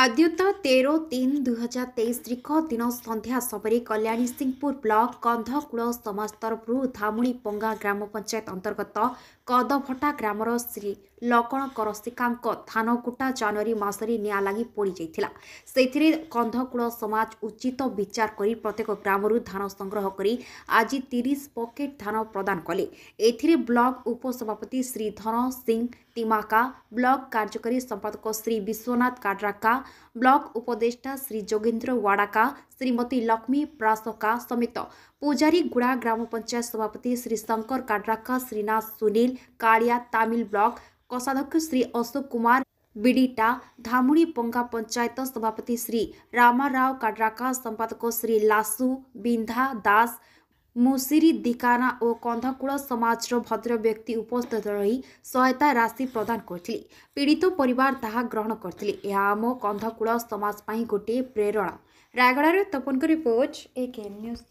ଆଦ୍ୟୁତ ତେର ତିନି ଦୁଇହଜାର ତେଇଶ ତାରିଖ ଦିନ ସନ୍ଧ୍ୟା ସମୟରେ କଲ୍ୟାଣୀ ସିଂହପୁର ବ୍ଲକ କନ୍ଧକୁଳ ସମାଜ ତରଫରୁ ଧାମୁଣି ପଙ୍ଗା ଗ୍ରାମ ପଞ୍ଚାୟତ ଅନ୍ତର୍ଗତ କଦଭଟା ଗ୍ରାମର ଶ୍ରୀ ଲକଣ କରସିକାଙ୍କ ଧାନକୁଟା ଜାନୁଆରୀ ମାସରେ ନିଆଁ ଲାଗି ପଡ଼ିଯାଇଥିଲା ସେଥିରେ କନ୍ଧକୁଳ ସମାଜ ଉଚିତ ବିଚାର କରି ପ୍ରତ୍ୟେକ ଗ୍ରାମରୁ ଧାନ ସଂଗ୍ରହ କରି ଆଜି ତିରିଶ ପକେଟ୍ ଧାନ ପ୍ରଦାନ କଲେ ଏଥିରେ ବ୍ଲକ ଉପସଭାପତି ଶ୍ରୀ ଧନ ସିଂ ତିମାକା ବ୍ଲକ କାର୍ଯ୍ୟକାରୀ ସମ୍ପାଦକ ଶ୍ରୀ ବିଶ୍ୱନାଥ କାଡ୍ରାକା ବ୍ଲକ ଉପଦେଷ୍ଟା ଶ୍ରୀ ଯୋଗେନ୍ଦ୍ର ୱାଡ଼ାକା ଶ୍ରୀମତୀ ଲକ୍ଷ୍ମୀ ପ୍ରାସକା ସମେତ ପୂଜାରୀଗୁଡ଼ା ଗ୍ରାମ ପଞ୍ଚାୟତ ସଭାପତି ଶ୍ରୀ ଶଙ୍କର କାଡ୍ରାକା ଶ୍ରୀନାଥ ସୁନୀଲ କାଳିଆ ତାମିଲ ବ୍ଲକ କୋଷାଧ୍ୟକ୍ଷ ଶ୍ରୀ ଅଶୋକ କୁମାର ବିଡ଼ିଟା ଧାମୁଡ଼ି ପଙ୍ଗା ପଞ୍ଚାୟତ ସଭାପତି ଶ୍ରୀ ରାମାରାଓ କାଡ୍ରାକା ସମ୍ପାଦକ ଶ୍ରୀ ଲାସୁ ବିନ୍ଧା ଦାସ ମୁସିରି ଦିକାନା ଓ କନ୍ଧକୂଳ ସମାଜର ଭଦ୍ର ବ୍ୟକ୍ତି ଉପସ୍ଥିତ ରହି ସହାୟତା ରାଶି ପ୍ରଦାନ କରିଥିଲେ ପୀଡ଼ିତ ପରିବାର ତାହା ଗ୍ରହଣ କରିଥିଲେ ଏହା ଆମ କନ୍ଧକୂଳ ସମାଜ ପାଇଁ ଗୋଟିଏ ପ୍ରେରଣା ରାୟଗଡ଼ାରେ ତପନଙ୍କ ରିପୋର୍ଟ ଏ କେ ନ୍ୟୁଜ୍